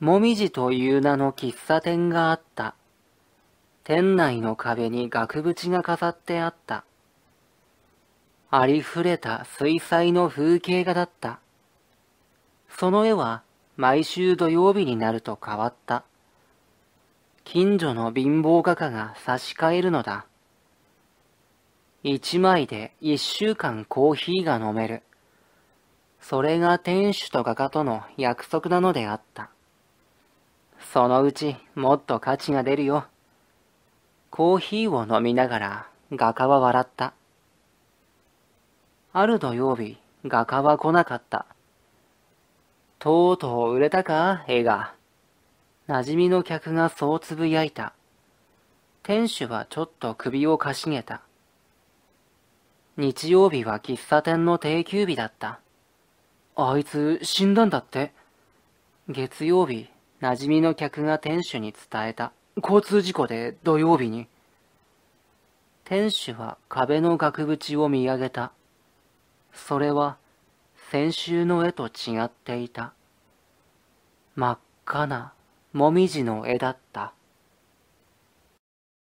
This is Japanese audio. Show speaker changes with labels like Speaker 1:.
Speaker 1: もみじという名の喫茶店があった。店内の壁に額縁が飾ってあった。ありふれた水彩の風景画だった。その絵は毎週土曜日になると変わった。近所の貧乏画家が差し替えるのだ。一枚で一週間コーヒーが飲める。それが店主と画家との約束なのであった。そのうちもっと価値が出るよ。コーヒーを飲みながら画家は笑った。ある土曜日、画家は来なかった。とうとう売れたか絵が。馴染みの客がそうつぶやいた。店主はちょっと首をかしげた。日曜日は喫茶店の定休日だった。あいつ死んだんだって。月曜日、馴染みの客が店主に伝えた。交通事故で土曜日に。店主は壁の額縁を見上げた。それは先週の絵と違っていた。真っ赤なもみじの絵だった。